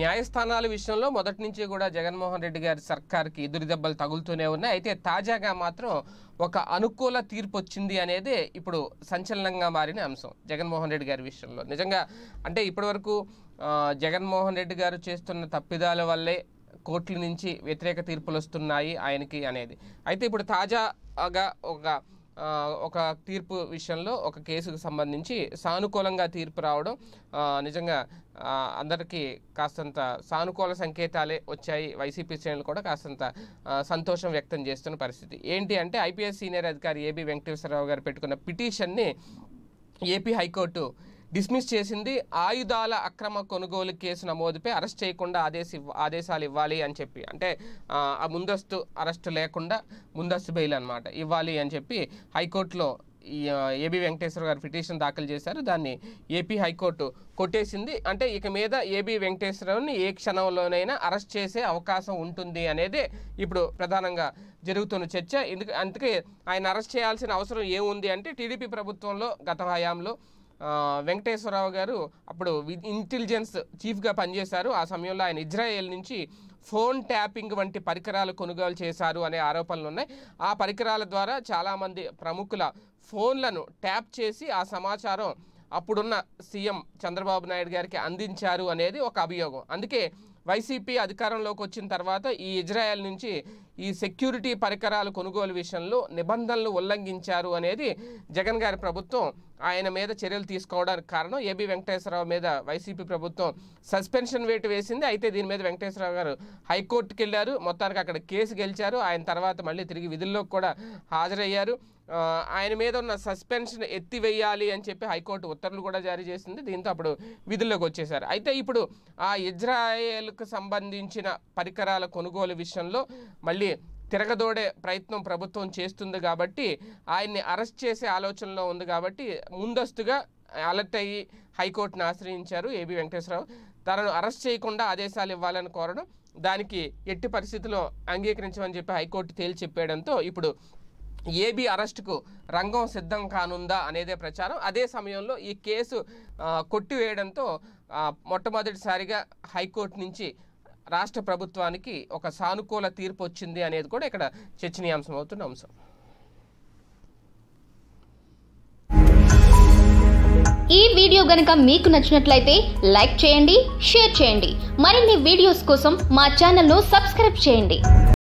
న్యాయస్థానాల విషయంలో మొదటి నుంచి కూడా జగన్మోహన్ రెడ్డి గారి సర్కార్కి ఎదురు దెబ్బలు తగులుతూనే ఉన్నాయి అయితే తాజాగా మాత్రం ఒక అనుకూల తీర్పు వచ్చింది అనేది ఇప్పుడు సంచలనంగా మారిన అంశం జగన్మోహన్ రెడ్డి గారి విషయంలో నిజంగా అంటే ఇప్పటివరకు జగన్మోహన్ రెడ్డి గారు చేస్తున్న తప్పిదాల వల్లే కోర్టుల నుంచి వ్యతిరేక తీర్పులు వస్తున్నాయి ఆయనకి అనేది అయితే ఇప్పుడు తాజాగా ఒక ఒక తీర్పు విషయంలో ఒక కేసుకు సంబంధించి సానుకూలంగా తీర్పు రావడం నిజంగా అందరికీ కాస్తంత సానుకూల సంకేతాలే వచ్చాయి వైసీపీ శ్రేణులు కూడా కాస్తంత సంతోషం వ్యక్తం చేస్తున్న పరిస్థితి ఏంటి అంటే ఐపీఎస్ సీనియర్ అధికారి ఏబి వెంకటేశ్వరరావు గారు పెట్టుకున్న పిటిషన్ని ఏపీ హైకోర్టు డిస్మిస్ చేసింది ఆయుధాల అక్రమ కొనుగోలు కేసు నమోదుపై అరెస్ట్ చేయకుండా ఆదేశ ఆదేశాలు ఇవ్వాలి అని చెప్పి అంటే ఆ ముందస్తు అరెస్ట్ లేకుండా ముందస్తు బెయిల్ అనమాట ఇవ్వాలి అని చెప్పి హైకోర్టులో ఏబి వెంకటేశ్వర గారు పిటిషన్ దాఖలు చేశారు దాన్ని ఏపీ హైకోర్టు కొట్టేసింది అంటే ఇక మీద ఏబి వెంకటేశ్వరరావుని ఏ క్షణంలోనైనా అరెస్ట్ చేసే అవకాశం ఉంటుంది అనేది ఇప్పుడు ప్రధానంగా జరుగుతున్న చర్చ ఎందుకు అందుకే ఆయన అరెస్ట్ చేయాల్సిన అవసరం ఏముంది అంటే టీడీపీ ప్రభుత్వంలో గత హయాంలో వెంకటేశ్వరరావు గారు అప్పుడు ఇంటెలిజెన్స్ చీఫ్గా పనిచేశారు ఆ సమయంలో ఆయన ఇజ్రాయెల్ నుంచి ఫోన్ ట్యాపింగ్ వంటి పరికరాలు కొనుగోలు చేశారు అనే ఆరోపణలు ఉన్నాయి ఆ పరికరాల ద్వారా చాలామంది ప్రముఖుల ఫోన్లను ట్యాప్ చేసి ఆ సమాచారం అప్పుడున్న సీఎం చంద్రబాబు నాయుడు గారికి అందించారు అనేది ఒక అభియోగం అందుకే వైసీపీ అధికారంలోకి వచ్చిన తర్వాత ఈ ఇజ్రాయెల్ నుంచి ఈ సెక్యూరిటీ పరికరాలు కొనుగోలు విషయంలో నిబంధనలు ఉల్లంఘించారు అనేది జగన్ గారి ప్రభుత్వం ఆయన మీద చర్యలు తీసుకోవడానికి కారణం ఏబి వెంకటేశ్వరరావు మీద వైసీపీ ప్రభుత్వం సస్పెన్షన్ వేటు వేసింది అయితే దీని మీద వెంకటేశ్వరరావు గారు హైకోర్టుకి వెళ్ళారు మొత్తానికి అక్కడ కేసు గెలిచారు ఆయన తర్వాత మళ్ళీ తిరిగి విధుల్లోకి కూడా హాజరయ్యారు ఆయన మీద ఉన్న సస్పెన్షన్ ఎత్తివేయాలి అని చెప్పి హైకోర్టు ఉత్తర్వులు కూడా జారీ చేసింది దీంతో అప్పుడు విధుల్లోకి వచ్చేశారు అయితే ఇప్పుడు ఆ ఇజ్రాయేల్కు సంబంధించిన పరికరాల కొనుగోలు విషయంలో మళ్ళీ తిరగదోడే ప్రయత్నం ప్రభుత్వం చేస్తుంది కాబట్టి ఆయన్ని అరెస్ట్ చేసే ఆలోచనలో ఉంది కాబట్టి ముందస్తుగా అలర్ట్ అయ్యి హైకోర్టును ఆశ్రయించారు ఏబి వెంకటేశ్వరరావు తనను అరెస్ట్ చేయకుండా ఆదేశాలు ఇవ్వాలని కోరడం దానికి ఎట్టి పరిస్థితుల్లో అంగీకరించమని చెప్పి హైకోర్టు తేల్చి చెప్పేయడంతో ఇప్పుడు ఏబీ అరెస్ట్కు రంగం సిద్ధం కానుందా అనేదే ప్రచారం అదే సమయంలో ఈ కేసు కొట్టివేయడంతో మొట్టమొదటిసారిగా హైకోర్టు నుంచి రాష్ట్ర ప్రభుత్వానికి ఒక సానుకూల తీర్పు వచ్చింది అనేది కూడా ఇక్కడ చర్చనీయాంశం అవుతున్న అంశం ఈ వీడియో గనక మీకు నచ్చినట్లయితే లైక్ చేయండి షేర్ చేయండి మరిన్ని వీడియోస్ కోసం మా ఛానల్ను సబ్స్క్రైబ్ చేయండి